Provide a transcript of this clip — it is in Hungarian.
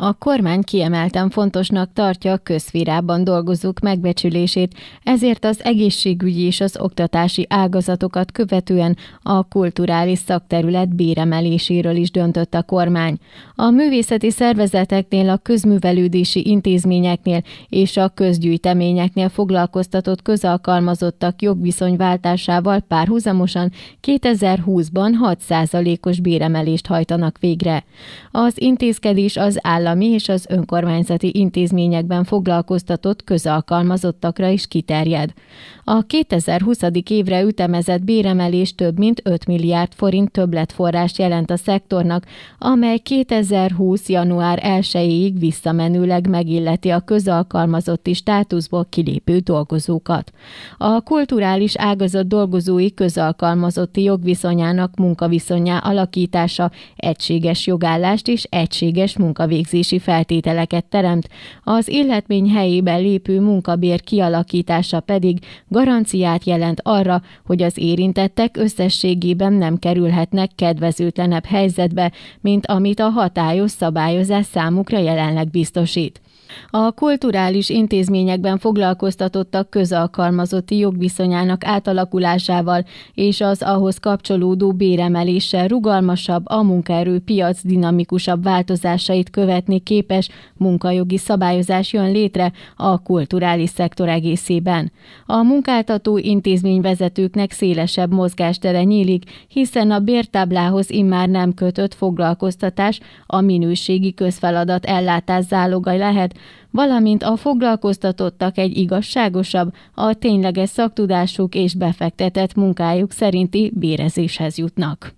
A kormány kiemelten fontosnak tartja a közférában dolgozók megbecsülését, ezért az egészségügyi és az oktatási ágazatokat követően a kulturális szakterület béremeléséről is döntött a kormány. A művészeti szervezeteknél, a közművelődési intézményeknél és a közgyűjteményeknél foglalkoztatott közalkalmazottak jogviszonyváltásával párhuzamosan 2020-ban 6%-os béremelést hajtanak végre. Az intézkedés az állam állami és az önkormányzati intézményekben foglalkoztatott közalkalmazottakra is kiterjed. A 2020. évre ütemezett béremelés több mint 5 milliárd forint többletforrás jelent a szektornak, amely 2020. január 1-ig visszamenőleg megilleti a közalkalmazotti státuszból kilépő dolgozókat. A kulturális ágazat dolgozói közalkalmazotti jogviszonyának munkaviszonyá alakítása egységes jogállást és egységes munkavégzést képzési feltételeket teremt, az illetmény helyében lépő munkabér kialakítása pedig garanciát jelent arra, hogy az érintettek összességében nem kerülhetnek kedvezőtlenebb helyzetbe, mint amit a hatályos szabályozás számukra jelenleg biztosít. A kulturális intézményekben foglalkoztatottak közalkalmazotti jogviszonyának átalakulásával és az ahhoz kapcsolódó béremeléssel rugalmasabb, a munkaerő piac dinamikusabb változásait követni képes munkajogi szabályozás jön létre a kulturális szektor egészében. A munkáltató intézményvezetőknek szélesebb mozgástere nyílik, hiszen a bértáblához immár nem kötött foglalkoztatás a minőségi közfeladat ellátás záloga lehet, valamint a foglalkoztatottak egy igazságosabb, a tényleges szaktudásuk és befektetett munkájuk szerinti bérezéshez jutnak.